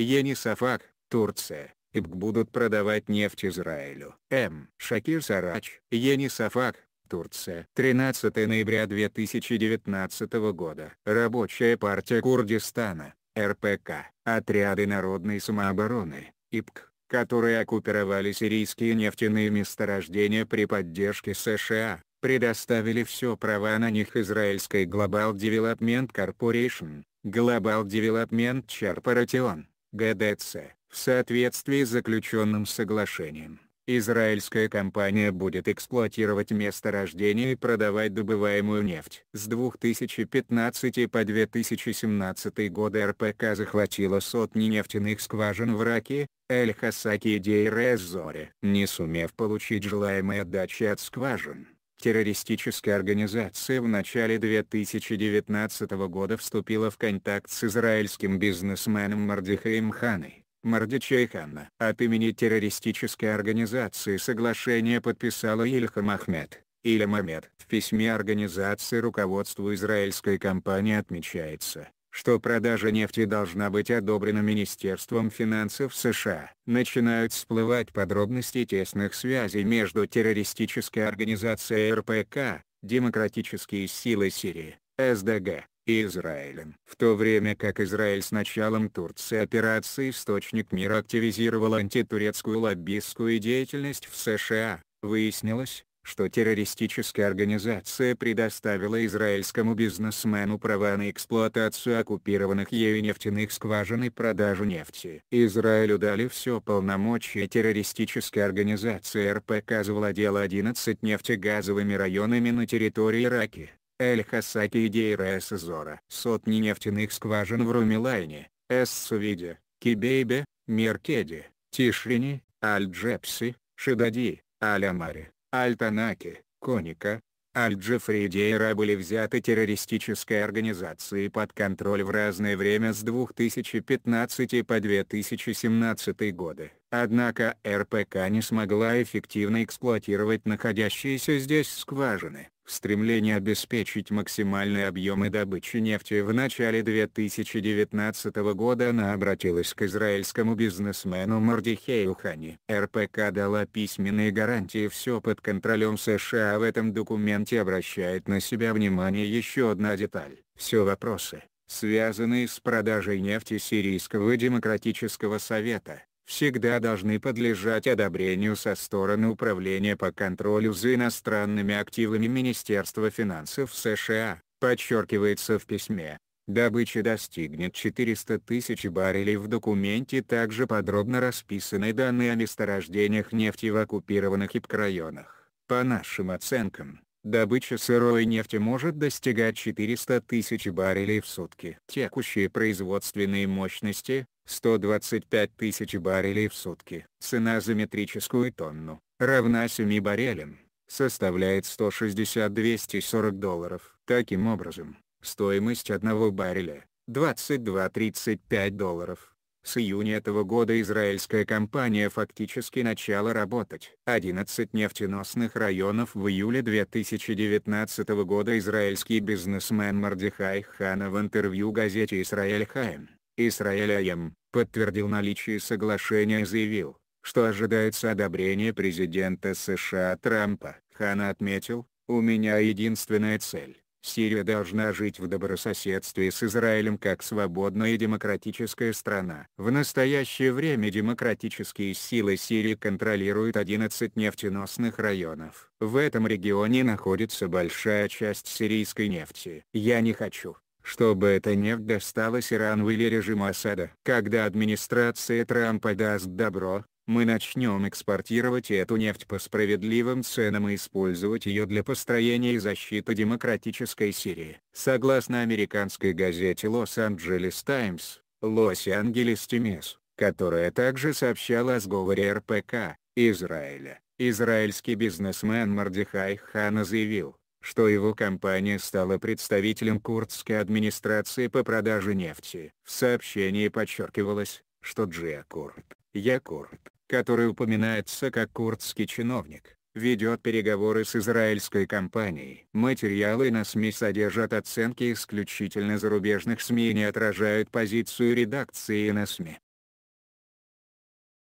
Енисафак, Турция. ИП будут продавать нефть Израилю. М. Шакир Сарач, Енисафак, Турция. 13 ноября 2019 года. Рабочая партия Курдистана, РПК, отряды народной самообороны, ИПК, которые оккупировали сирийские нефтяные месторождения при поддержке США, а. предоставили все права на них израильской Global Development Corporation, Global Development Corporation, ГДЦ. В соответствии с заключенным соглашением, израильская компания будет эксплуатировать месторождение и продавать добываемую нефть. С 2015 по 2017 годы РПК захватила сотни нефтяных скважин в Раке, эль хасаки и дейре эз зоре Не сумев получить желаемые отдачи от скважин, террористическая организация в начале 2019 года вступила в контакт с израильским бизнесменом Мардихаем Ханой, Мардичей Ханна. От имени террористической организации соглашение подписала Ильхам Ахмед, Иля Мамед. В письме организации руководству израильской компании отмечается, что продажа нефти должна быть одобрена Министерством финансов США. Начинают всплывать подробности тесных связей между террористической организацией РПК, демократические силы Сирии, СДГ, и Израилем. В то время как Израиль с началом Турции операции «Источник мира» активизировал антитурецкую лоббистскую деятельность в США, выяснилось, что террористическая организация предоставила израильскому бизнесмену права на эксплуатацию оккупированных ею нефтяных скважин и продажу нефти. Израилю дали все полномочия террористической организации РПК завладела 11 нефтегазовыми районами на территории Ираки, Эль-Хасаки и дейра Зора. Сотни нефтяных скважин в Румилайне, Эс-Сувиде, Кибейбе, Меркеде, Тишрине, Аль-Джепси, Шидади, аль Альтанаки, Коника, Аль-Джафридейра были взяты террористической организацией под контроль в разное время с 2015 по 2017 годы. Однако РПК не смогла эффективно эксплуатировать находящиеся здесь скважины в стремлении обеспечить максимальные объемы добычи нефти в начале 2019 года она обратилась к израильскому бизнесмену Мардихею Хани. РПК дала письменные гарантии «все под контролем США» в этом документе обращает на себя внимание еще одна деталь. Все вопросы, связанные с продажей нефти Сирийского демократического совета, всегда должны подлежать одобрению со стороны Управления по контролю за иностранными активами Министерства финансов США, подчеркивается в письме. Добыча достигнет 400 тысяч баррелей в документе также подробно расписаны данные о месторождениях нефти в оккупированных ИПК районах. По нашим оценкам, Добыча сырой нефти может достигать 400 тысяч баррелей в сутки. Текущие производственные мощности – 125 тысяч баррелей в сутки. Цена за метрическую тонну равна 7 баррелям, составляет 160-240 долларов. Таким образом, стоимость одного барреля – 22-35 долларов. С июня этого года израильская компания фактически начала работать. 11 нефтеносных районов в июле 2019 года израильский бизнесмен Мардихай Хана в интервью газете «Израиль Хайм» Израиль Айем) подтвердил наличие соглашения и заявил, что ожидается одобрение президента США Трампа. Хана отметил, «У меня единственная цель Сирия должна жить в добрососедстве с Израилем как свободная демократическая страна. В настоящее время демократические силы Сирии контролируют 11 нефтеносных районов. В этом регионе находится большая часть сирийской нефти. Я не хочу, чтобы эта нефть досталась Ирану или режиму Асада. Когда администрация Трампа даст добро, мы начнем экспортировать эту нефть по справедливым ценам и использовать ее для построения и защиты демократической Сирии. Согласно американской газете Лос-Анджелес Таймс, Лос-Анджелес Тимес, которая также сообщала о сговоре РПК, Израиля, израильский бизнесмен Мардихай Хана заявил, что его компания стала представителем курдской администрации по продаже нефти. В сообщении подчеркивалось, что Джиакурд, Якурд, который упоминается как курдский чиновник, ведет переговоры с израильской компанией. Материалы на СМИ содержат оценки исключительно зарубежных СМИ и не отражают позицию редакции на СМИ.